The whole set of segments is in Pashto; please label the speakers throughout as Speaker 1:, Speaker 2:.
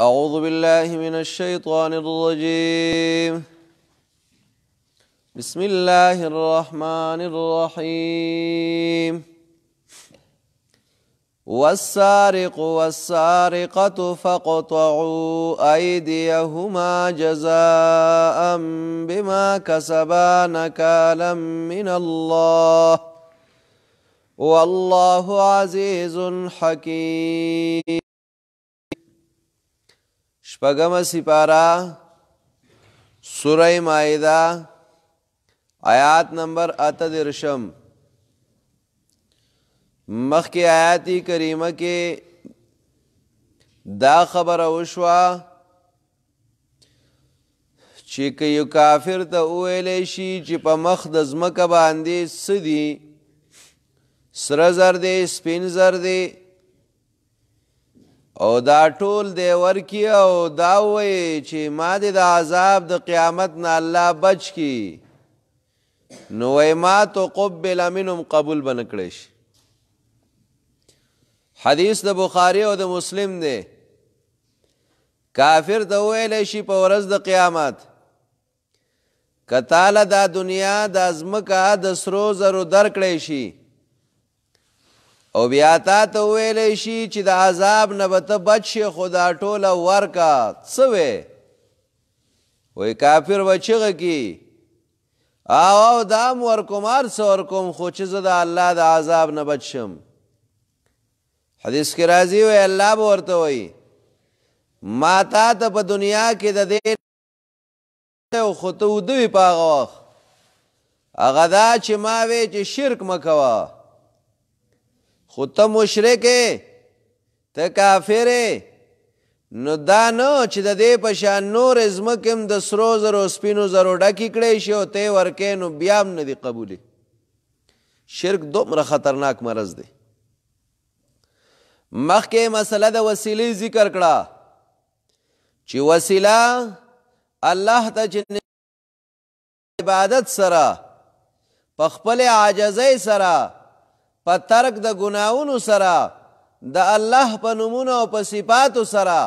Speaker 1: أعوذ بالله من الشيطان الرجيم بسم الله الرحمن الرحيم والسارق والسارقة فاقطعوا أيديهما جزاء بما كسبا نكالا من الله والله عزيز حكيم شپږم سپاره سوره مائده آیات نمبر اته درشم مخکې آیات کریمه کې دا خبره وشوه چې که یو کافر ته وویلی شي چې په مخ د ځمکه باندې څه دي سره زر دی سپین زر دی او دا ټول دی ورکی او دا وای چې ما دې د عذاب د قیامت نه الله بچ کی نو وای ما تو قبل منهم قبول بنکړش حدیث د بخاری او د مسلم دی کافر د ویل شي په ورځ د قیامت کتاله دا دنیا د ازمکه د سرو زرو درکړې شي او بیا تا ته ویلې شي چې د عذاب نه به ته بچ شي خدا ټوله ورکا څه وې وای کافر بچغه کی او او دام ورکمار سو ورکم خو چې زه د الله د عذاب نه بچم حدیث کې راځي وای الله به ورته وای ما تا ته په دنیا کې د دې او خو ته ودوي پاغه هغه دا چې ما وې چې شرک مکوه خو ته مشرک ته کافر نو دا نه چې د دې په شان نور ازمکم د سرو زرو سپینو زرو ډکی کړي شي او ته ورکې نو بیا هم نه دی قبولي شرک دومره خطرناک مرض دی مخکې مسله د وسیلې ذکر کړه چې وسیله الله ته چې عبادت سره په خپل عاجزۍ سره په ترک د ګناونو سره د الله په نومونو او په صفاتو سره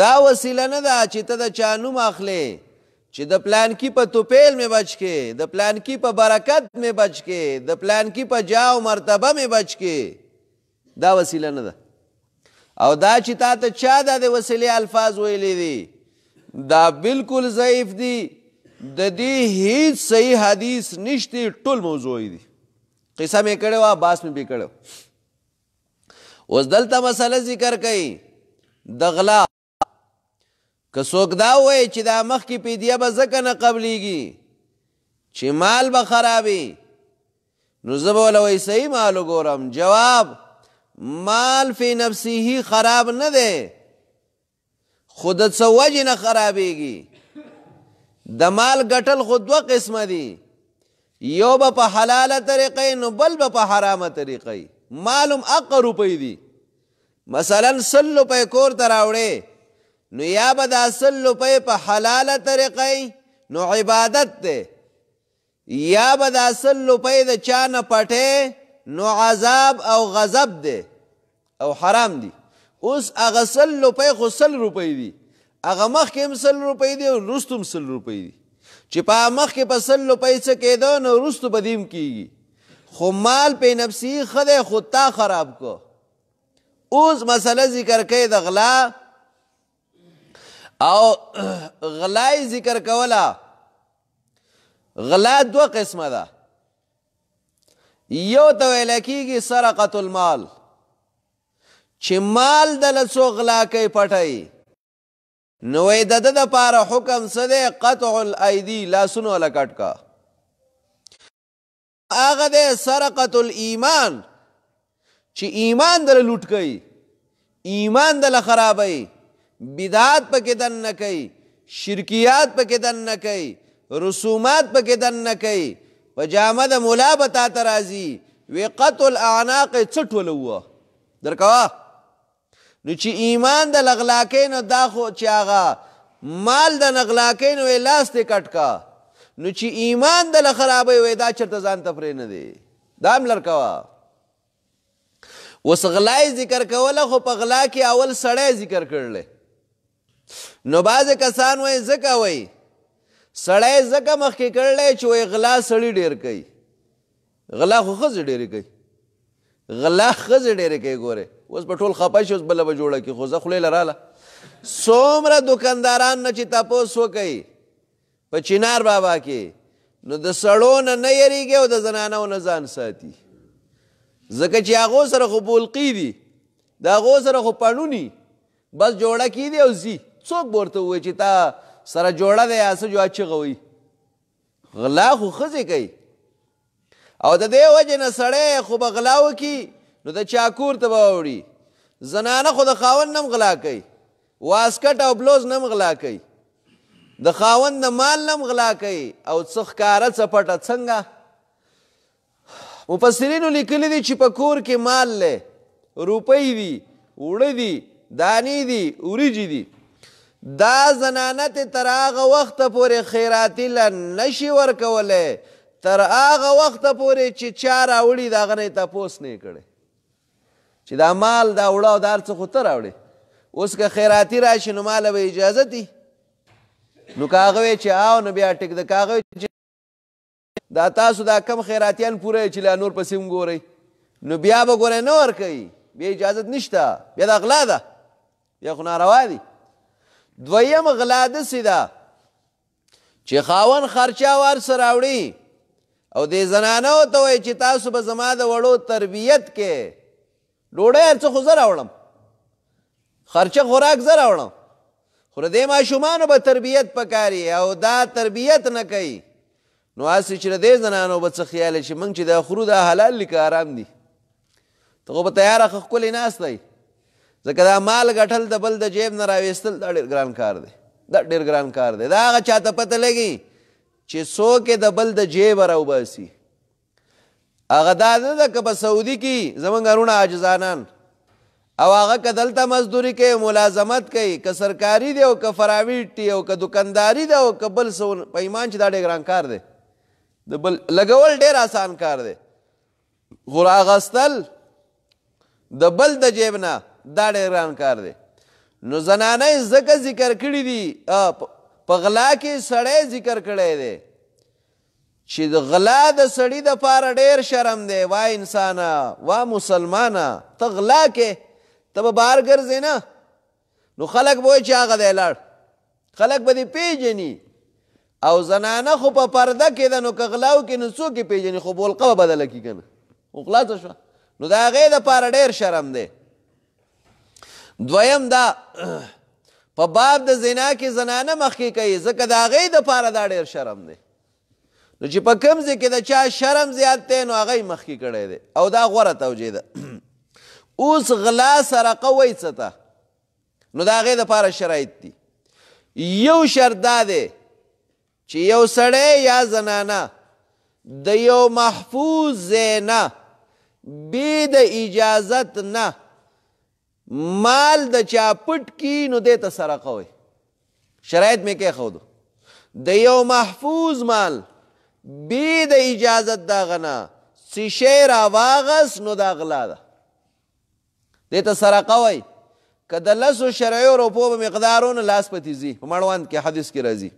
Speaker 1: دا وسیله نه ده چې ته د چا نوم اخلې چې د پلان کې په توپیل مې بچ کې د پلان کې په برکت مې بچ کې د پلان کې په جاو مرتبه مې بچ کې دا وسیله نه ده او دا چې تا ته چا دا د وسیلې الفاظ ویلې دي دا بالکل ضعیف دي د دې هیڅ صحیح حدیث نشته ټول موضوعي دي قصه مې کړې وه باس مې پې کړی اوس دلته مسله ذکر کوي د غلا که څوک دا وایي چې دا مخکې پیدیه به ځکه نه قبلیږي چې مال به خرابي نو زه به ورله وایي صحیح مال وګورم جواب مال فی نفسه خراب نه دی خو د څه وجې نه خرابیږي د مال ګټل خو دوه قسمه دي یو به په حلاله طریقې نو بل به په حرامه طریقې معلوم اقه روپۍ دي مثلا سل روپۍ کور ته راوړې نو یا به دا سل روپۍ په حلاله طریقې نو عبادت دی یا به دا سل روپۍ د چا نه پټې نو عذاب او غضب دی او حرام دی اوس هغه سل روپۍ خو سل روپۍ دي هغه مخکې هم سل روپۍ دي او وروسته هم سل روپۍ دي چې په هغه مخکې په سل روپۍ څه کېده نو وروسته به دې هم کېږي خو مال پې نفسي ښه دی خو تا خراب کو اوس مسله ذکر کوي د غلا او غلای ذکر کوله غلا دوه قسمه ده یو ته ویل کېږي سرقة المال چې مال د لڅو غلا کوي پټوي نو د د لپاره حکم څه دی قطع الايدي لاسونه ولا کټ کا هغه د سرقه الايمان چې ایمان دل لوټ کئ ایمان دل خرابې بدعات پکې دن نه کئ شرکیات پکې دن نه کئ رسومات پکې دن نه کئ په جامه د مولا بتا ترازی وی قتل اعناق چټول وو درکوا نو چې ایمان د لغلاکې نو دا خو چې هغه مال د لغلاکې نو لاس ته کټکا نو چې ایمان د لخرابې وې دا چرته ځان تفرې نه دی دا هم لړکوا وس غلای ذکر کوله خو په غلا کې اول سړی ذکر کړل نو باز کسان وې زکا وې سړی زکه مخ کې کړل چې وې غلا سړی ډیر کوي غلا خو خز ډیر کوي غلا ښځې ډېرې کوي ګورې اوس به ټول خفه شي اوس بله به جوړه کړي خو زه خولې له راله څومره دوکانداران نه چې تپوس وکوي په چینار بابا کې نو د سړو نه نه یریږي او د زنانو نه ځان ساتي ځکه چې هغو سره خو بولقي دي د هغو سره خو پڼونی بس جوړه کی دی او ځي څوک به ورته ووایي چې تا سره جوړه دی یا څه جوه چغه وایي غلا خو ښځې کوي او د دې وجه نه سړی خو به غلا وکي نو د چا کور ته به وړي زنانه خو د خاوند نه غلا کوي واسکټ او بلوز نه غلا کوي د خاوند د مال نه غلا کوي او څه ښکاره څه پټه څنګه مفسرینو لیکلی دي چې په کور کې مال لې روپۍ دي وړه دي دانې دي وریجې دي دا زنانه ته تر هغه وخته پورې خیراتي له نشي ورکولی تر هغه وخت پورې چې چا راوړي دا غنه تاسو نه کړي چې دا مال دا وړاو دار څه خو ته راوړي اوس که خیراتی راشي نو مال به اجازه دي نو کاغه چې آو نو بیا ټیک د کاغه دا تاسو دا کم خیراتیان پوره چې لا نور پسې وګورئ نو بیا به ګورئ نه ورکوي بیا اجازت نشته بیا دا غلا ده بیا خو ناروا دي دویم غلا داسې ده چې خاون خرچه ور سره راوړي او دې زنانو ته وایي چې تاسو به زما د وړو تربیت کې ډوډۍ هر څه خو زه راوړم خرچه خوراک زه راوړم خو د دې ماشومانو به تربیت پکاري او دا تربیت نه کوي نو هسې چې د دې زنانو به څه خیال چې موږ چې دا خورو دا حلال دي که حرام دي ته خو به تیاره ښه ښکلې ناست دی ځکه دا مال ګټل د بل د جیب نه راویستل دا ډېر ګران کار دی دا ډېر ګران کار دی دا هغه چاته پته لګي چې څوک د بل د جیب راوباسي هغه دا نه ده که په سعودي کې زمونږ ارونه عاجزانان او هغه که دلته مزدوري کوي ملازمت کوي که سرکاري دی او که فراویټ دی او که دکانداري دی او که بل څه په ایمان چې دا ډېر ګران کار دی د بل لګول ډېر آسان کار دی خو راغستل د بل د جیب نه دا ډېر ګران کار دی نو زنانه ځکه ذکر کړي دي په غلا کې سړی ذکر کړی دی چې د غلا د سړی د پاره ډیر شرم دی وا انسانه وا مسلمانه ته غلا کې ته به بار ګرځې نه نو خلک به چې هغه دی لاړ خلک به دې پیژني او زنانه خو په پرده کې ده نو که غلاو کې نو څوک یې پیژني خو بولقه به بدله کړي که نه خو خلاصه شوه نو د هغې دپاره ډیر شرم دی دویم دا په باب د زنا کې زنانه مخکې کوي ځکه د هغې دپاره دا ډېر شرم دی نو چې په کوم ځای کې د چا شرم زیات دی نو هغه یې مخکې کړی دی او دا غوره توجیه ده اوس غلا سرقه وایي څه ته نو د هغې دپاره شرایط دي یو شرط دا دی چې یو سړی یا زنانه د یو محفوظ ځای نه بې د اجازت نه مال د چا پټ کی نو دې ته سرقه وي شرایط مې کېښودو د یو محفوظ مال بې د اجازت دغه نه څه شی راواغس نو دا غلا ده دې ته سرقه وایي که د لسو شرعي روپو په مقدارونه لاس په تیزي په مړوند کې حدیث کې راځي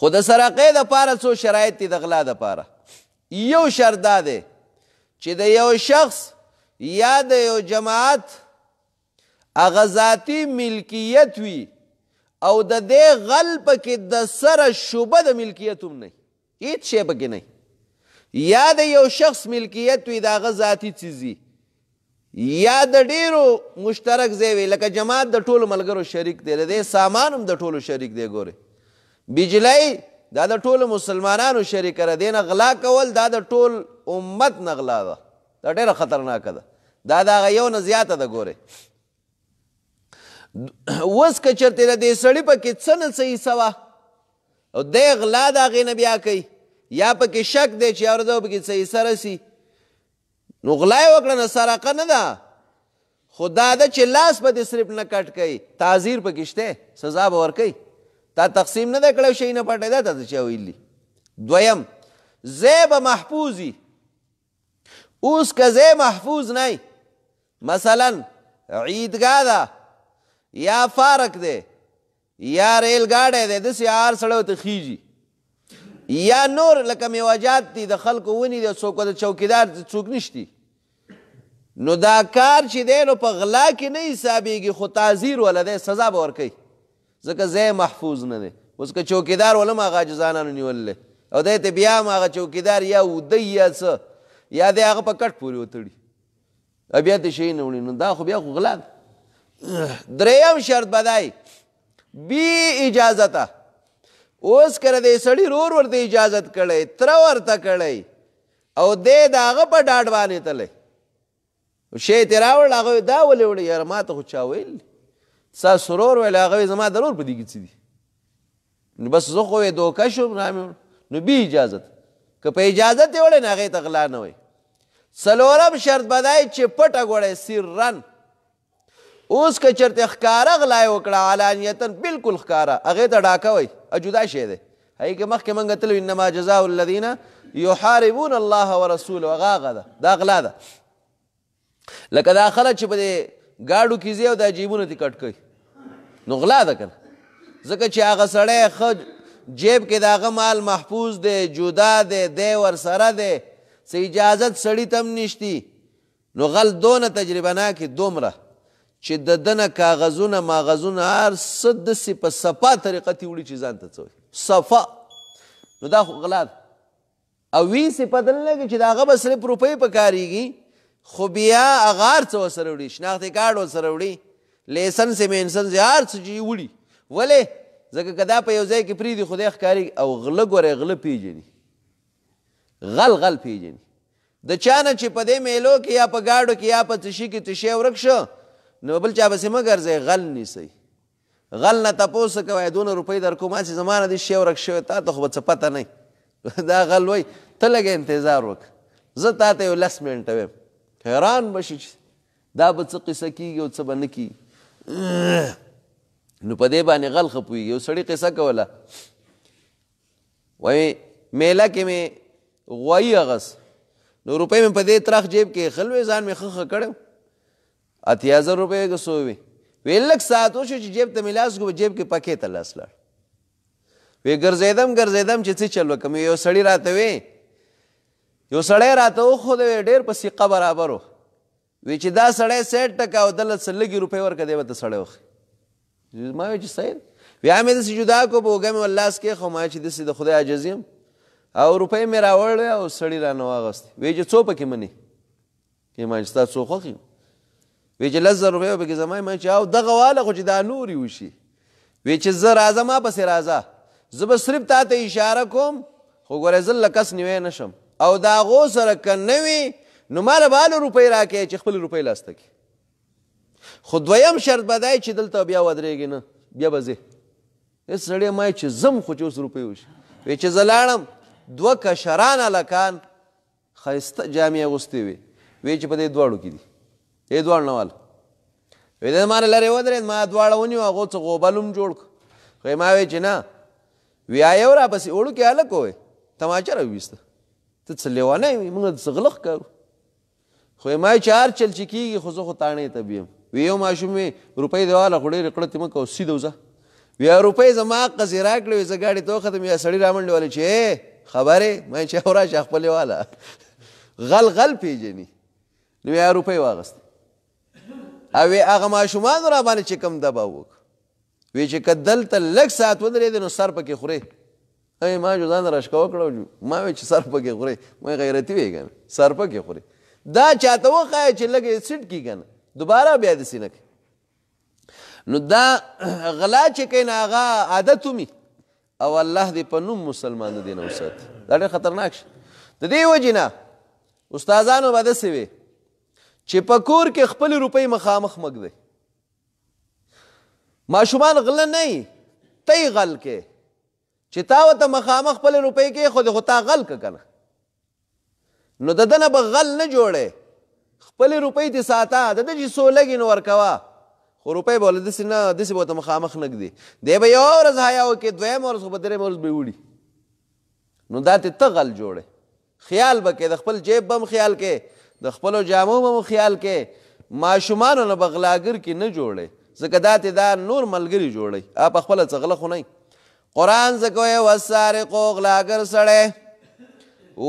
Speaker 1: خو د سرقې دپاره څو شرایط دي د غلا دپاره یو شرط دا دی چې د یو شخص یا د یو جماعت هغه ذاتی ملکیت وي او د دې غل پکې د سره شوبه د ملکیت هم نه هیڅ شی پکې نه یا د یو شخص ملکیت وي د هغه ذاتی چیزی یا د ډیرو مشترک ځای وي لکه جماعت د ټولو ملګرو شریک دی د دې سامان هم د ټولو شریک دی ګوره بجلی دا د ټولو مسلمانانو شریکه ده دینه غلا کول دا د ټول امت نه غلا ده دا ډیره خطرناکه ده دا دا یو نه زیاته ده ګوره اوس که چېرته د دې سړي پکې څه نه څه حصه وه او دی غلا د هغې نه بیا کوي یا پکې شک دی چې یاره ده پکې څه حصه رسي نو غلا یې وکړه نه سرقه نه ده خو دا ده چې لاس به دې صرف نه کټ کوي تعذیر پکې شته سزا به ورکوي تا تقسیم نه دی کړی شی نه پټی ده تا ته چا ویلي دویم ځای به محفوظ وي اوس که ځای محفوظ نه مثلا عیدګاه ده یا فارک دی یا ریل ګاډی دی داسې هر سړی ورته خیږي یا نور لکه میوجات دي د خلکو ونې دي څوک د چوکیدار څوک نشتی نو دا کار چې دی نو په غلا کې نه حسابېږي خو تعذیر وله دی سزا به ورکوي ځکه ځای محفوظ نه دی اوس که چوکیدار ولم هغه عاجزانانو نیوللی او دی ته بیا هم هغه چوکیدار یا وودی یا څه یا دی هغه په کټ پورې وتړي بیا ته شی نه وړي نو دا خو بیا خو غلا ده دریم شرط به دی بی اجازته اوس کره دی سړي رور ورته اجازت کړی تره ورته کړی او دی د هغه په ډاډ باندې تللی شی یې ترې راوړل هغه وایي دا ولې وړي یاره ما ته خو چا ویل ستا سرور ویل هغه وایي زما د رور په دې کې څه دي نو بس زه خو یې دوکه شوم نو بی اجازت که په اجازت یې وړی نو هغې ته غلا نه وایي څلورم شرط به دی چې پټه ګوړی سرن اوس که چېرته ښکاره غلا یې وکړه علانیتن بالکل ښکاره هغې ته ډاکه وی جدا شی دی هغې کې مخکې موږ تلو انما جزاء الذین یحاربون الله ورسوله هغه هغه ده دا غلا ده لکه دا خلک چې په دې ګاډو کې ځي او دا جیبونه ترې کټ کوي نو غلا ده که ځکه چې هغه سړی ښه جیب کې د هغه مال محفوظ دی جدا دی دی ورسره دی سه اجازت سړی تم نشتی نو غل دونه تجربه نه کې دومره چې د دنه کاغذونه ماغذونه هر څه داسې په صفا طریقه تې وړي چې ځان ته څه صفا نو دا خو غلا او وی صفت نه لګي چې د هغه به صرف روپۍ په کارېږي خو بیا هغه هر څه ورسره وړي شناختې کارډ ورسره وړي لیسنس یې مینسنس یې هر څه چې وړي ولې ځکه که دا په یو ځای کې پرېږدي خدای ښکاري او غله ګورې غله پیژني غل غل پیژني د چا نه چې په دې میلو کې یا په گاډو کې یا په تشي کې تشي ورک شو نو بل چا پسې مه ګرځئ غل نیسئ غل نه تپوس کوي دونه روپۍ در کوم چې زمانه دې شی ورک شوی تا ته خو به څه پته نه دا غل وای ته لږ انتظار وکړه زه تا ته یو لس منټه ویم حیران به شي دا به څه قصه کېږي او څه به نه کېږي نو په دې باندې غل خپوي یو سړی قصه کوله وای میله کې مې غوي اغس نو روپۍ مې په دې ترخ جیب کې خلوې ځان مې خخ کړو اتیا زر روپۍ کې سو وي ویل لک ساتو شو چې جیب ته ملاس کو جیب کې پکې تلاس لړ وی ګرځیدم ګرځیدم چې څه چل وکم یو سړی راته وی یو سړی راته و خو د ډیر په سیقه برابر و وی چې دا سړی سیټ ټکا او دل سلګي روپۍ ورکړه دی وته سړی وخ ما وی چې سید وی امه د سجدا کو بوګم الله اس کې خو ما چې د خدای عجزیم او روپۍ مې راوړلې او سړي رانه واغوستې ویې چې څو پکې منې ویې ما چې ستا څو خوښ یم ویې چې لس زره روپۍ به پکې زما ما چې او دغه واله خو چې دا نورې وشي ویې چې زه راځه ما پسې راځه زه به صرف تا ته اشاره کوم خو ګورې زه له کس نیوی نه شم او د هغو سره که نه وي نو ما له بهاله روپۍ راکړې چې خپلې روپۍ لاسته کړي خو دویم شرط به دی چې دلته بیا ودرېږې نه بیا به ځې هېڅ سړی ما چې زم خو چې اوس روپۍ وشي ویې چې زه لاړم دوه کشران هلکان ښایسته جامې اغوستې وې وی چې په دې دواړو کې دي دې دواړه نوال وی د ما نه لرې ودرېد ما دواړه ونیو هغو څه غوبل هم جوړ کړ خو ما وی چې نه وی یو راپسې وړوکی هلک وی تماچه راوویسته ته څه لیونی وي موږ څه غلق کارو خو ما چې هر چل چې کېږي خو زه خو تاڼې ته بیم وی یو ماشوم وی روپۍ دې واله خو ډېرې کړتې مه کوه سیده وځه وی روپۍ زما قضې راکړې وی زه ګاډي ته وختم یا سړي رامنډې والې چې خبرې ما چې اورا شیخ خپل والا غل غل پیجنې نو یې روپۍ واغست او هغه ماشومان را باندې چې کم دبا وک وی چې کدل ته لږ ساعت ودرېد نو سر پکې خوري ای ما جو ځان رشکا وکړو ما وی چې سر پکې خوري ما غیرتی وی کنه سر پکې خوري دا چاته وخایه چې لږ سټ کی کنه دوباره بیا دسی نه نو دا غلا چې کین هغه عادت ومي او الله دې په نوم مسلمان دې نه وساتي دا ډېر خطرناک شي د دې وجې نه استادانو به داسې وي چې په کور کې خپلې روپۍ مخامخ مږدئ ماشومان غله نه وي تی غل کې چې تا ورته مخامخ خپلې روپۍ کې خو د خو تا غل که کنه نو د ده نه به غل نه جوړې خپلې روپۍ دې ساته د ده چې څو لږې نو ورکوه خو روپۍ به له داسې نه داسې به ورته مخامخ نه ږدي دی به یو ورځ حیا وکړي دویم ورځ خو به درېیم ورځ به یې وړي نو دا ترې ته غل جوړی خیال به کې د خپل جیب به هم خیال کې د خپلو جامو به هم خیال کې ماشومانو نه به غلاګر کې نه جوړی ځکه دا ترې دا نور ملګري جوړی هغه په خپله څه غله خو نه قرآن ځکه وایي وسارقو غلاګر سړی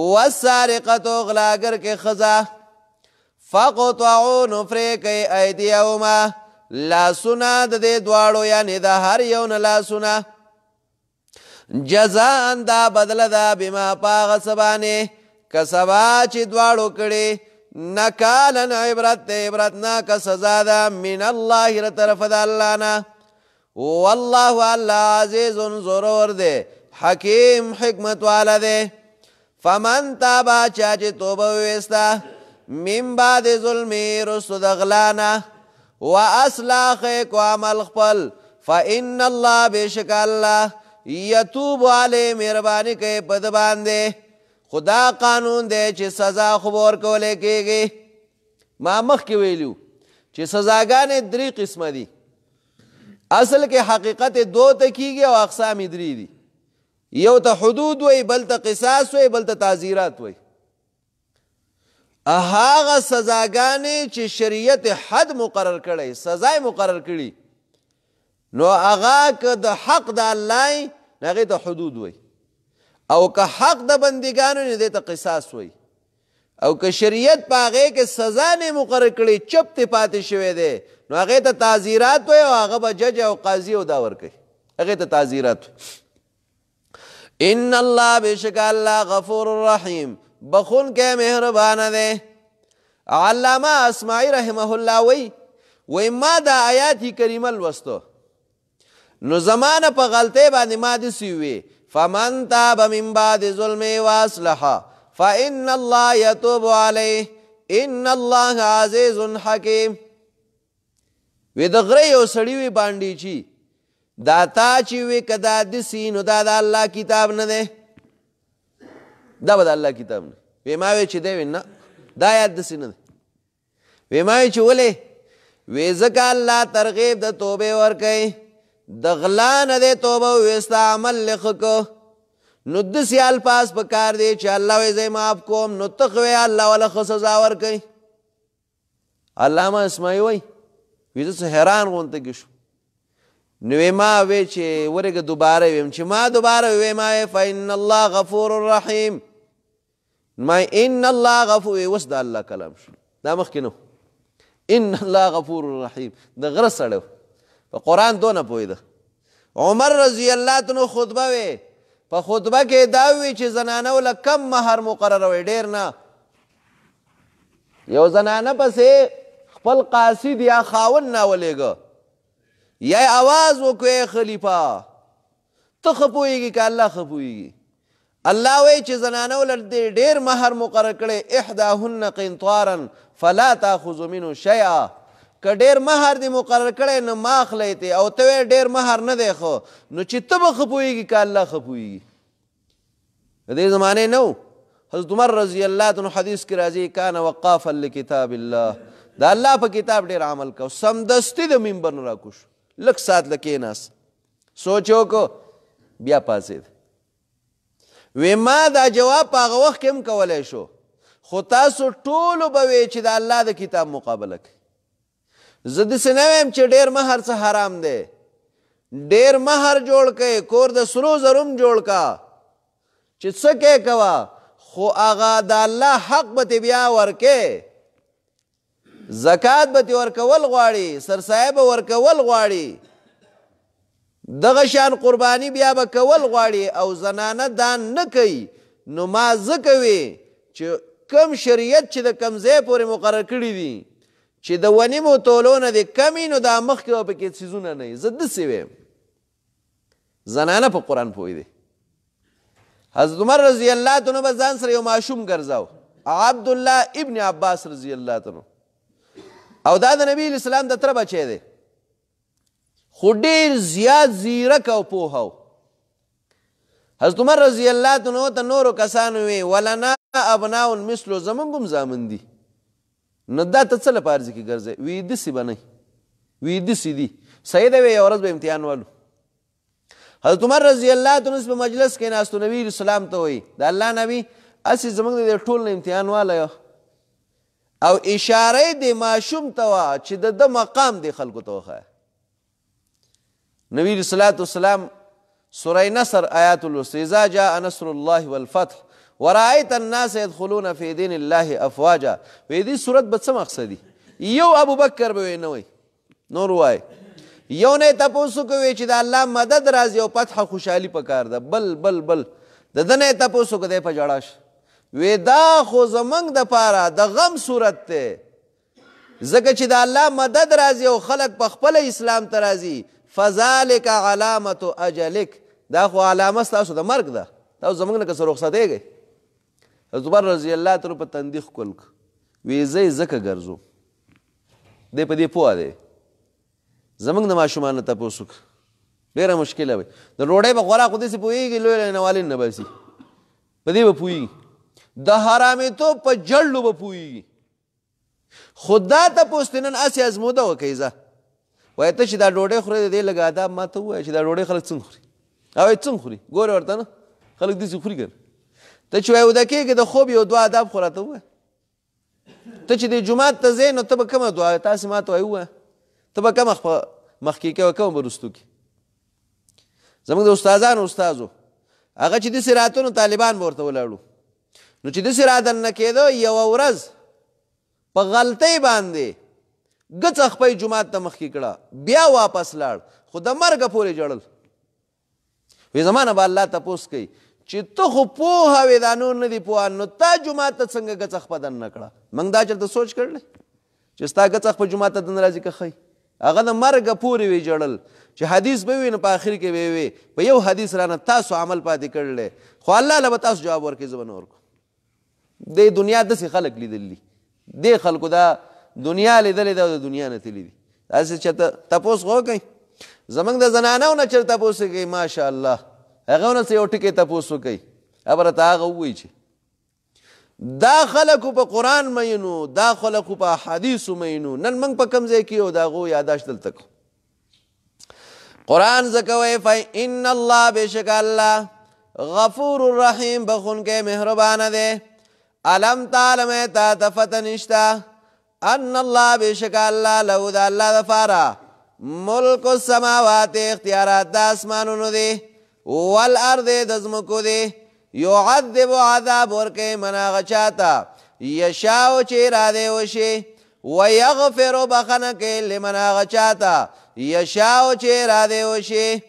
Speaker 1: وسارقتو غلاګر کې ښځه فقطعو نو پرې کوي ایدیهما لاسونه د دې دواړو یعنې د هر یو نه لاسونه جزاء دا بدله ده بما پاغه سبانه کسبا چې دواړو کړي نکالن عبرت ده عبرت نه که سزا ده من الله ر طرف د الله نه والله الله عزیز ضرور ده حکیم حکمت والا ده فمن تابا چا چې توبه ویستا من بعد ظلمی رسو د غلانه و اصلاح کو عمل خپل فان الله بشک الله یتوب علی مهربانی کوي په د باندې خدا قانون دی چې سزا خبر کولې کېږي ما مخ کې ویلو چې سزاګانې درې قسمه دي اصل کې حقیقت دو ته کیږي او اقسام درې دي یو ته حدود وای بل ته قصاص وای بل ته تعزیرات وای هغه سزاګانې چې شریعت حد مقرر کړی سزا مقرر کړي نو هغه که د حق د الله نه هغې ته حدود وی او که حق د بندګانو نه دې ته قصاص وی او که شریعت په هغې کې سزا نه مقرر کړي چپ تې پاتې شوی دی نو هغې ته تعذیرات وی او هغه به جج او قاضي او دا ورکوي هغې ته تعذیرات ان الله بشک الله غفور رحیم بخون کې مهربانه دی علامه اسماعی رحمه الله وی وی ما دا آیات کریمه لوستو نو زمانه په غلطه باندې ما د سیوی فمن تاب من بعد ظلم واصلح فان الله يتوب عليه ان الله عزيز حكيم وی د غره یو سړی وی باندې چی دا تا چې وی کدا د سینو دا د الله کتاب نه دی دا به د الله کتاب نه وی ما وی چې دی وی نه دا یاد دسې نه دی وی ما وی چې ولې وی ځکه الله ترغیب د توبې ورکوي د غلا نه دی توبه ویستا عمل لښه کو نو دسې الفاظ په کار دی چې الله وی زه معاف کوم نو ته خو الله ولا ښه سزا ورکوي علامه اسماعیل وی وی زه حیران غونته کې شو نو ما وی چې ورګه دوباره ویم چې ما دوباره وی ما فین الله غفور الرحیم ما ان الله غفور اوس د الله کلام شو دا مخکې نو ان الله غفور رحیم د غره سړی په قرآن دونه پوهېده عمر رضی الله عنه خطبه وی په خطبه کې دا وی چې زنانه ول کم مہر مقرر وی ډیر نه یو زنانه پسې خپل قاصد یا خاون نه ولېګه یا आवाज وکوي خلیفہ ته خپويږي که الله خپويږي الله وی چې زنانه ول ډیر مہر مقرر کړي احداهن قنطارا فلا تاخذ منه شيئا که ډیر مہر دی مقرر کړي نه ماخلی تی او ته ډیر مہر نه دی خو نو چې ته به خپويږي که الله خپويږي دې زمانه نو حضرت عمر رضی الله عنه حدیث کې راځي کان وقافا لکتاب الله دا الله په کتاب ډیر عمل کو سمدستی د منبر نه راکوش لک سات لکې ناس سوچو کو بیا پاسید وې ما دا جواب په هغه وخت کې هم کولای شو خو تاسو ټولو به وی چې د الله د کتاب مقابله کوي زه داسې نه وایم چې ډېر مهر څه حرام دی ډېر مهر جوړ کړئ کور د سرو زروم جوړ کا چې څه کې کوه خو هغه د الله حق به بیا ورکې زکات به ورکول غواړي سرسایه به ورکول غواړي دغه شان قربانی بیا به کول غواړي او زنانه دا نه کوي نو ما ځکه وې چې کم شریعت چې د کم ځای پورې مقرر کړي دي چې د ونیمو تولو نه د کمې نو دا مخکې به پکې څیزونه نه وي زه داسې ویم زنانه په قرآن پوهېدې حضرت عمر رضی الله تعالی به ځان سره یو ماشوم ګرځاو عبدالله ابن عباس رضی الله تعالی او دا د نبی اسلام د تره بچی دی خو ډیر زیات زیرک او پوه و حضرت عمر رضی الله عنه ته نورو کسانو وی ولنا ابناون مثلو زمونږ هم زامن دي نو دا ته څه لپاره ځکه ګرځي وی دسې به نه وی دسې دي سید وی یوه ورځ به امتحان والو حضرت عمر رضی الله عنه په مجلس کې ناستو نبی اسلام ته وی د الله نبی اسی زمونږ د ټول نه امتحان والا یو او اشاره د ماشوم ته وا چې د مقام دی خلکو ته وخایه نبی صلی الله علیه وسلم سوره نصر آیات الاستیزا جاء نصر الله والفتح ورایت الناس يدخلون في دين الله افواجا وې دې صورت به څه مقصدی یو ابوبکر به نه وای نور وای یو نه تاسو کوي چې د الله مدد راځي او فتح خوشحالي پکار ده بل بل بل د دنه تاسو کوي په جړاش وې دا خو زمنګ د پاره د غم صورت ته ځکه چې د الله مدد راځي او خلک په خپل اسلام ته راځي فذلك علامه اجلك دا خو علامه تاسو د مرګ ده تاسو زمونږ نه که سره رخصتېږئ زبر رضی الله تعالی په تندیخ کول وی زه زکه ګرځو دی په دې پوه دی زمونږ د ماشومان نه تپوس وکړه ډېره مشکله وي د ډوډۍ به خوراک خو داسې پوهېږي لوی نوالین نه بسي په دې به پوهېږي د حرامیتوب په جړلو به پوهېږي خو دا تپوس دې نن هسې ازموده وکوي زه وای ته چې دا ډوډۍ خورې دې لګا دا ما ته وای چې دا ډوډۍ خلک څنګه خوري او څنګه خوري ګوره ورته نه خلک دې خوري ګر ته چې وای ودا کېږي د خوب یو دوه آداب خوراته وای ته چې د جمعات ته ځې نو ته به کومه دعا تاسې ما ته وایي ووایه ته به کومه مخکې کوې کومه به رستو کې زموږ د استادانو استازو هغه چې داسې راتونو طالبان به ورته ولاړو نو چې داسې را دننه کېده یوه ورځ په غلطۍ باندې ګڅ خپې جمعات ته مخکې کړه بیا واپس لاړ خو د مرګ پورې جړل وې زمانه به الله تپوس کوي چې ته خو پوه وې دا نور نه دی پوه نو تا جمعات ته څنګه ګڅ خپه دن نه کړه موږ دا چلته سوچ کړل چې ستا ګڅ خپه جمعات ته دن راځي که خی هغه د مرګ پورې وی جړل چې حدیث به وي نه په آخر کې به وي په یو حدیث رانه تاسو عمل پاتې کړل خو الله له تاسو جواب ورکړي زبنه ورکو د دنیا داسې خلک لیدلی دی خلکو دا دنیا لیدلې ده د دنیا نه تللی دي داسې چېرته تپوس خو کوئ زمونږ د زنانو نه چېرته تپوس کوي ماشاءالله هغه نه څه یو ټکی تپوس وکئ هغه راته هغه ووایي چې دا خلکو په قرآن مینو دا خلکو په احادیثو مینو نن موږ په کوم ځای کې یو د هغو یاداشت دلته کوو قرآن زکوی فإن الله بشک الله غفور الرحیم بخون کې مهربانه دی علم تعلم تا تفتنشتا ان الله بشک الله له د الله دفاره ملک السماوات اختیارات د اسمانونو دی والارض د ځمکو دی یعذب عذاب ورکه مناغ چاته یشاو چې را دی وشي ويغفر بخنه کې لمناغ چاته یشاو چې را دی وشي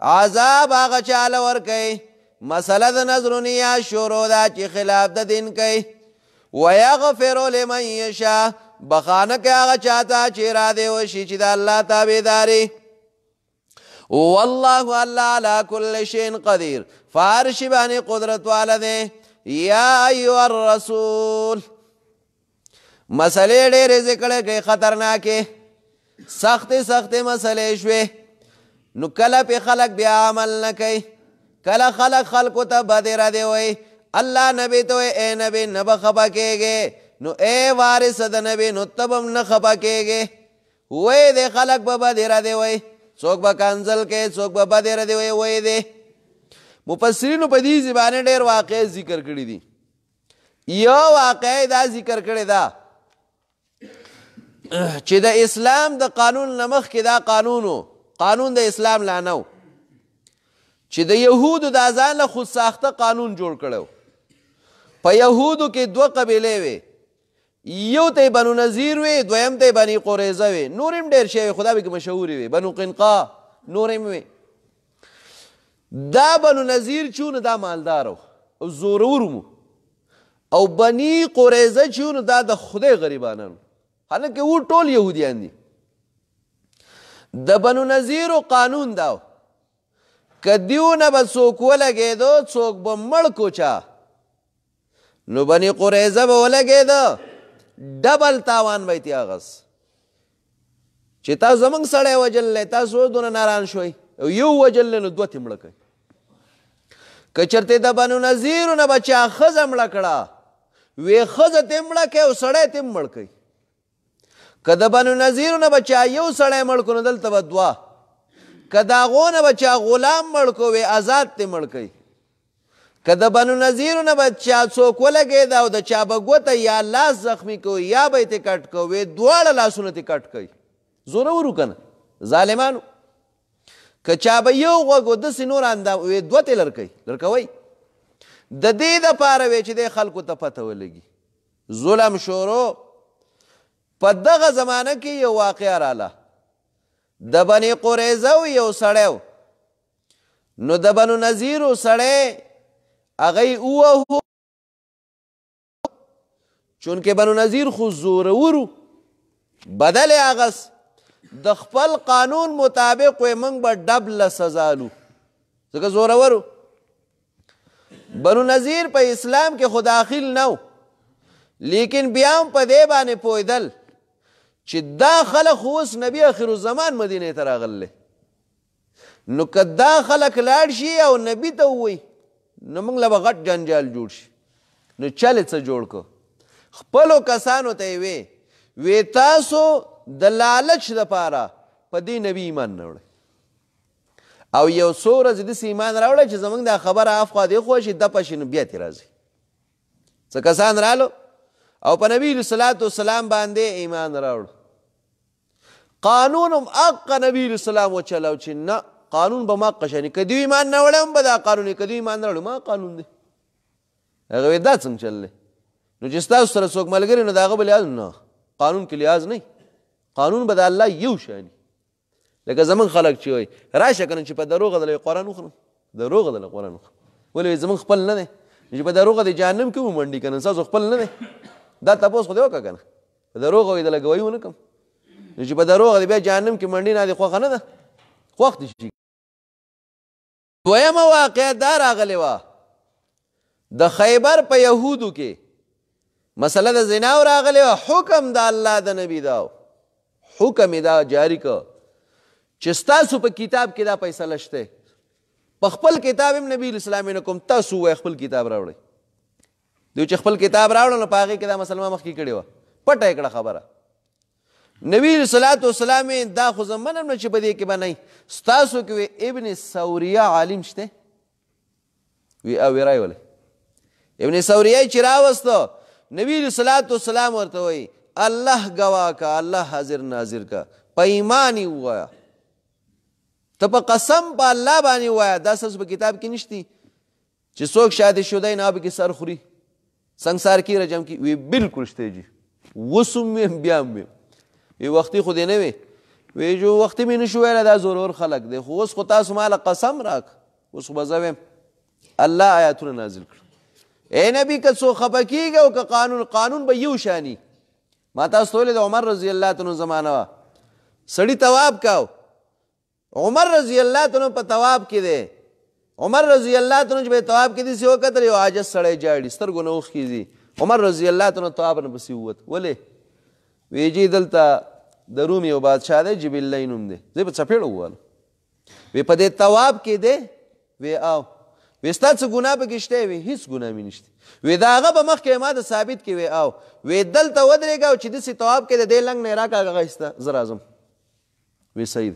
Speaker 1: عذاب هغه چاله ورکه مسله د نظرونیا شروع دا چې خلاف د دین کوي ويغفر لمن یشاء بخانه کې هغه چاته چې را دی وشي چې د الله تابعداري والله الله على كل شيء قدير فارش باندې قدرت والده یا ایو الرسول مسلې ډېرې ذکر کې خطرناکې سختې سختې مسلې شوې نو کله په خلک بیا عمل نه کوي کله خلک خلکو ته بدره دی وای الله نبی ته اے نبی نه بخپا کېږي نو اے وارث د نبی نو تبم نه خپه کېږي وای دې خلک به بدې را دی وای څوک به کنزل کې څوک به بدې را دی وای وای دې مفسرینو په دې زبانه ډېر واقع ذکر کړی دي یو واقع دا ذکر کړی دا چې د اسلام د قانون نمخ کې دا قانونو قانون د اسلام لانو چې د يهودو د ازان له خود ساخته قانون جوړ کړو په يهودو کې دوه قبيله وي یو ته بنو نذیر وي دویم ته بنی قریظه وي نور هم ډېر شی خدا به کې مشهور وي بنو قنقا نور هم وي دا بنو نذیر چون دا مالدار او زورور مو او بنی قریظه چون دا د خدای غریبانانو حالانکه و ټول یهودیان دي د بنو نذیرو قانون دا که دیو نه به څوک ولګېدو څوک به مړ کوچا نو بني قریظه به ولګېده ډبل تاوان به تی اغس چې تاسو زمنګ سړی وجل لې تاسو دونه ناران شوي یو وجل نو دوه تیمړه کوي کچرته د بنو نذیر نه بچا خزه مړه کړه وی خزه تیمړه کوي او سړی تیمړ کوي کدا بنو نذیر نه بچا یو سړی مړ کو نه دلته دوا کدا غونه بچا غلام مړ کو وی آزاد تیمړ کوي که د بنو نظیرو نه به چا څوک ولګېده او د چا به ګوته یا لاس زخمی کو یا به یې ترې کټ کو وې دواړه لاسونه ترې کټ کوي زورورو که نه ظالمانو که چا به یو غوږ و داسې نور اندام وې دوه ترې لرکوي لرکوئ د دې دپاره وې چې دې خلکو ته پته ولګي ظلم شروع په دغه زمانه کې یو واقعه راله د بني قریزه یو سړی نو د بنو نظیرو سړی هغه او هو چون کې بنو نذیر خو زورورو بدل اغس د خپل قانون مطابق وې موږ به ډبل سزا لو ځکه زورورو بنو نذیر په اسلام کې خو داخل نه لیکن بیا هم په دې باندې پویدل چې دا خلک اوس نبی اخر الزمان مدینه ته راغله نو که دا خلک لاړ شي او نبی ته ووي نو موږ له به غټ جنجال جوړ شي نو چل څه جوړ کو خپلو کسانو ته یې وې وې تاسو د لالچ دپاره په دې نبي ایمان نه وړئ او یو څو ورځې داسې ایمان راوړی چې زموږ دا خبره اخوا دېخوا شي دپه شي نو بیا ترې راځي څه کسان رالو او په نبی صلوات والسلام باندې ایمان راوړ قانون هم اق نبی اسلام وچلو چې نه قانون به ما قشنی کدی ایمان نه وړم به دا قانون کدی ایمان نه ما قانون دی هغه دا څنګه چل دی نو چې تاسو سره څوک ملګری نه داغه بل نه قانون کې لیاز نه قانون به د الله یو شانی لکه زمون خلک چې وای راشه کنه چې په دروغ د قرآن وخره دروغ د قرآن وخره ولې زمون خپل نه دی چې په دروغ د جهنم کې ومنډي کنه تاسو خپل نه دی دا تاسو خو دی وکړه کنه په دروغ وې د لګوي ونه کوم چې په دروغ دی بیا جهنم کې منډي نه دی خو نه ده خوښ دي شي دویمه واقعه دا راغلی وه د خیبر په یهودو کې مسله د زنا راغلی وه حکم د الله د نبی دا حکم یې دا جاری که چې ستاسو په کتاب کې دا فیصله شته په خپل کتاب هم نبی اسلام نه کوم تاسو وایي خپل کتاب راوړئ دوی چې خپل کتاب راوړل نو په هغې کې دا مسلمان مخکې کړې وه پټه یې کړه خبره نبی صلوات والسلام دا خو زمنم نه چې بده کې بنای ستاسو کې ابن سوریا عالم شته وی او راي ولې ابن سوریا چې راوستو نبی صلوات والسلام ورته وی الله گوا کا الله حاضر ناظر کا پیمانی وایا ته په قسم په الله باندې وایا دا سس په کتاب کې نشتی چې څوک شاهد شوده نه به کې سر خوري ਸੰਸਾر کې رجم کې وی بالکل شته جی وسم بیا مې یو وختي خو دې نه وي وی جو وختي مې نشو ویلی دا ضرور خلق دی خو اوس خو تاسو ماله قسم راک اوس خو به زه الله آیاتونه نازل کړل اے نبی که څوک خفه کیږي او که قانون قانون به یو شانی ما تاسو ته د عمر رضی الله تعالی زمانه وا سړی تواب کاو عمر رضی الله تعالی په تواب کې دی عمر رضی الله تعالی چې په تواب کې دی سیو کتر یو عاجز سړی جاړي سترګو نه وخیږي عمر رضی الله تعالی تواب نه بسی ووت ولې وی جی دلته د روم یو بادشاه دی جبیل نوم دی زه په څپېړه ووالم وی په دې تواب کې دی وی او وی ستا څه ګناه پکې شته وی هیڅ ګناه مې نشته وی د هغه به مخکې ما د ثابت کې وی او وی دلته ودرېږه او چې داسې تواب کې د دې لنګ نه یې راکړه هغه ایسته زه راځم وی صحیح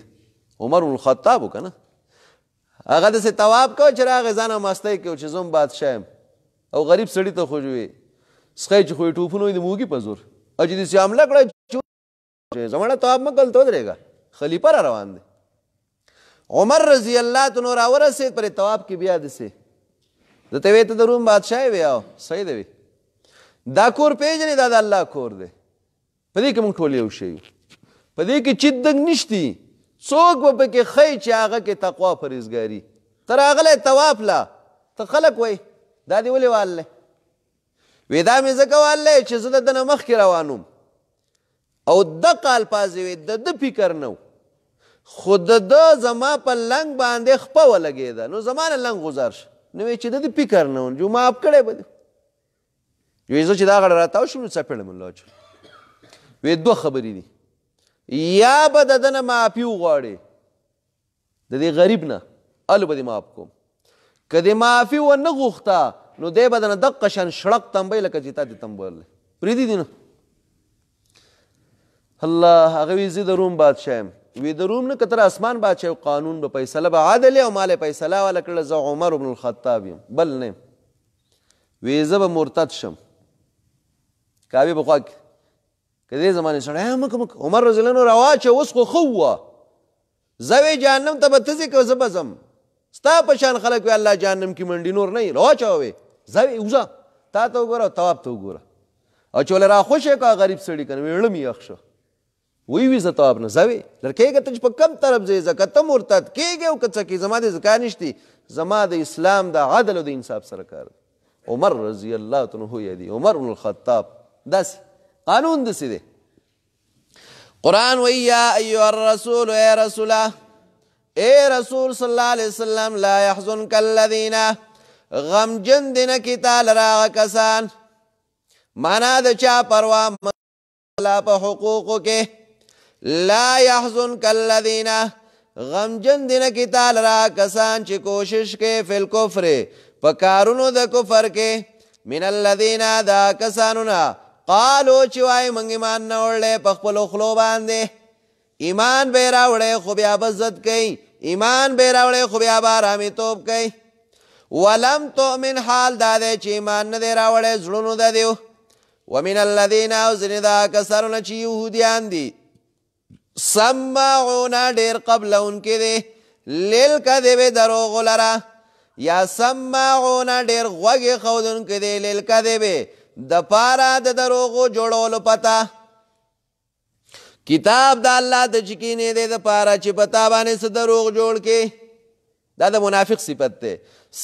Speaker 1: عمر الخطاب که نه هغه داسې تواب کو چې راغې ځان ماستی کو چې زوم بادشاه یم او غریب سړي ته خو وي سخی چې خو یې ټوپونه وي د موږي په زور او چې داسې حمله کړه زمړه تو اب مکل تو درېږه خلیفه را روان دی عمر رضی الله تعالی را ورسېد پر تواب کې بیا دسې د ته وی ته د روم بادشاہ وی او صحیح دی دا کور پیژنې دا د الله کور دی په دې کې موږ ټول یو شی په دې کې چې دنګ نشتی څوک به پکې خی چې هغه کې تقوا پرهیزګاري تر هغه له طواف لا ته خلق وای دا دی ولې والله وې دا مې ځکه ویلی چې زه د ده نه مخکې روانوم او دغه الفاظ وې د ده فکر نه خو د ده زما په لنګ باندې خپه ولګېده نو زما نه لنګ غزار شه نو وې چې د ده فکر نه جو معاف کړی به دی وې زه چې دا غړه راتاو شم نو څپېړه مې لاچو وې دوه خبرې دي یا به د ده نه معافي وغواړې د دې غریب نه الو به دې معاف کوم که دې معافي ونه غوښته نو دی به درنه دقه شان شړک تنبی لکه چې تا دې تنبولی پرېږدي دي نه الله هغه وی زه د روم بادشاه یم وی د روم نه که تر اسمان بادشاه یو قانون به فیصله به عادل او مال فیصله واله کړله زه عمر بن الخطاب یم بل نه یم وی زه به مرتد شم کعبې په خوا کې که دې زمانې سړی مک مک عمر رضی الله عنه راواچه اوس خو ښه وه زه جهنم ته به ته ځې که زه به ځم ستا په شان خلک وی الله جهنم کې منډي نور نه یې راواچوه زاوی وزه تا ته وګوره او تواب ته وګوره او چې ولې راخوش یې که غریب سړي که نه ویړه مې یخ شو وی وی زه تواب نه زاوی در کېږه ته چې په کم طرف ځې ځه که ته مرتد کېږې او که څه کې زما دې ځکا نشتي زما د اسلام د عدل او د انصاف سره کار دی عمر رضی الله عنه یادي عمر بن الخطاب داسې قانون داسې دی قرآن وی یا ایها الرسول اے رسوله اے رسول صلی الله علیه وسلم لا يحزنك الذین غمجن دینه کی تا لراغ کسان مانا د چا پروا الله په حقوقو کې لا يحزن کالذین غمجن دینه کی تا لراغ کسان چې کوشش کې فل کفر په کارونو د کفر کې من الذین دا کسانو نه قالو چې وای مونږ ایمان نه وړلې په خپل خلو باندې ایمان به راوړې خو بیا به عزت کوي ایمان به راوړې خو بیا به آرامي توپ کوي ولم تؤمن حال دا دی چې ایمان نه دی راوړی زړونو د دیو ومن الذین او ځینې دا کسانونه چې یهودیان دي سماعونه ډیر قبله اونکې دی لیل کذب دروغو لره یا سماعونه ډیر غوږې ښودونکې دی لیل کذب د پاره د دروغو جوړولو پته کتاب د الله د چکینې دی د پاره چې پتا باندې څه دروغ جوړ کې دا د منافق صفت دی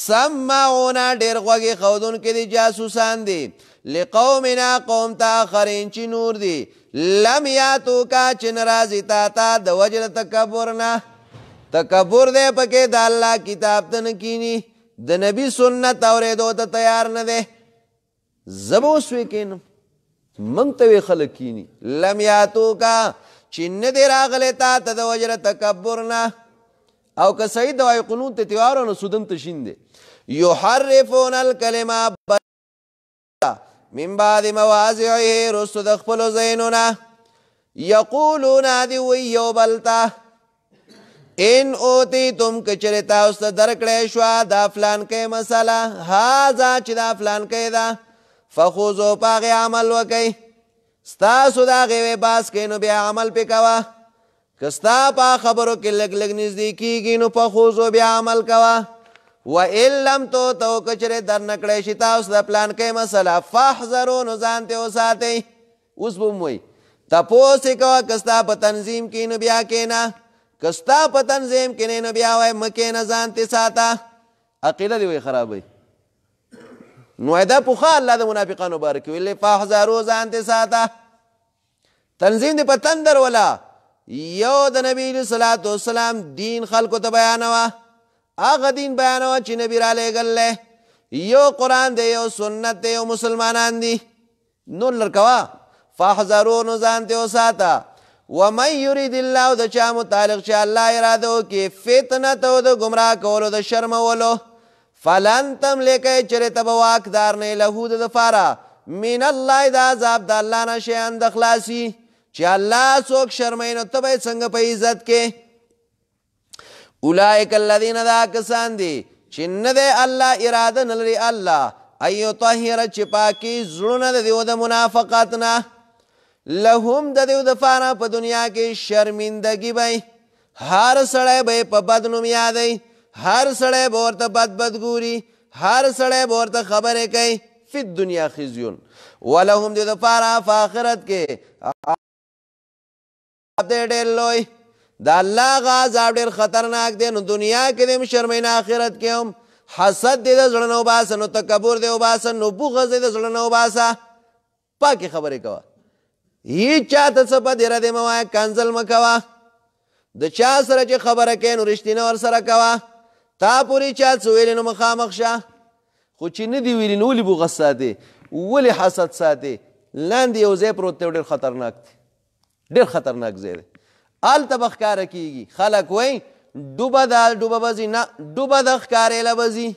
Speaker 1: سمعونا ډیر غوږی خودون کې دي جاسوسان دي لقومنا قوم تا خرین چې نور دي لم یاتو کا چې ناراضی تا تا د وجر تکبر نه تکبر دې پکې د الله کتاب ته نه کینی د نبی سنت اورېدو ته تیار نه دی زبو سوې کینم منګ ته خلک کینی لم یاتو کا چې نه دی راغلی تا ته د وجر تکبر نه او که صحیح دوای قنوت ته تیوارو نو سودن ته شین دی یحرفون الکلمه من بعد مواضعه رستو د خپلو ځایونونه یقولون دی وی یو بلته ان اوتی تم که چرې تاسو ته درکړی شوه دا فلان کوي مسله هذا چې دا فلان کوي ده فخوزو په هغې عمل وکئ ستاسو د هغې باس کوي نو بیا عمل پې کوه کستا په خبرو کې لګ لګ نږدې کیږي نو په خوځو بیا عمل کوا و علم تو تو کچره در نکړې شي تاسو د پلان کې مسله فاحذرو نو ځانته وساتئ اوس بم وي تاسو کوا کستا په تنظیم کې نو بیا کینا کستا په تنظیم کې نو بیا وای مکه نه ځانته ساته عقیده دی وي خرابې نو دا پوخا الله د منافقانو بارک ویلې فاحذرو ځانته ساته تنظیم دی په تندر ولا یو د نبی صلوات و سلام دین خلکو ته بیانوا هغه دین بیانوا چې نبی را لېږلې یو قرآن دی یو سنت دی یو مسلمانان دي نور لرکوا فاحذرو نو ځان ته وساته ومن یرید الله د چا متعلق چې الله اراده وکړي فتنه ته د ګمراه کولو د شرمولو فلن تملکی چرته به واکدار نه لهود د فاره من الله د عذاب د الله نه شیان د خلاصي چې الله څوک شرمای نو ته به څنګه په عزت کې اولائک الذین ذا کسان دي چې نه دی الله اراده نه لري الله ایو طاهر چې پاکي زړونه د دیو د منافقت نه لهم د دیو د فانا په دنیا کې شرمندگی وای هر سړی به په بد نوم یادای هر سړی به ورته بد بد ګوري هر سړی به ورته خبره کوي فی الدنیا خزیون ولهم د فارا فاخرت کې دی ډېر لوی د الله هغه عذاب ډېر خطرناک دی نو دنیا کې دې هم شرمئ نه آخرت کې هم حسد دې د زړه نه وباسه نو تکبر دې وباسه نو بغض دې د زړه نه وباسه پاکې خبرې کوه هیڅ چاته څه بدیره دې مه وایه کنځل مه کوه د چا سره چې خبره کوې نو رښتینه ورسره کوه تا پورې چا څه ویلې نو مخامخ شه خو چې نه دي ویلي نو ولې بغض ساتې ولې حسد ساتې لاندې یو ځای پروت دی ډېر خطرناک دی ډېر خطرناک ځای دی هلته به ښکاره کیږي خلک وایي ډوبه ده ډوبه به ځي نه ډوبه ده ښکارېله به ځي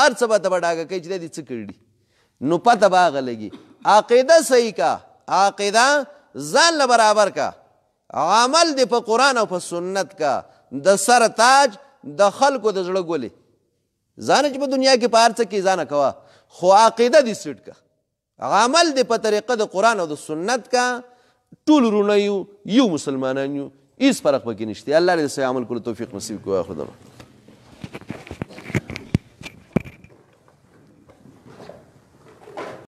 Speaker 1: هر څه به ته به ډاګه کوي چې دی دې څه کړي نو پته به هغه لګي عقیده صحیح کا عقیده ځان له برابر کا عمل دې په قرآن او په سنت کا د سر تاج د خلکو د زړه ګولې ځانه چې په دنیا کې په هر څه کې ځانه کوه خو عقیده دې سټ کا عمل دې په طریقه د قرآن او د سنت کا ټول ورونه یو یو مسلمانان یو هیڅ فرق پکې نشته الله دې سه عمل کولو توفیق نصیب کړي اخر دمه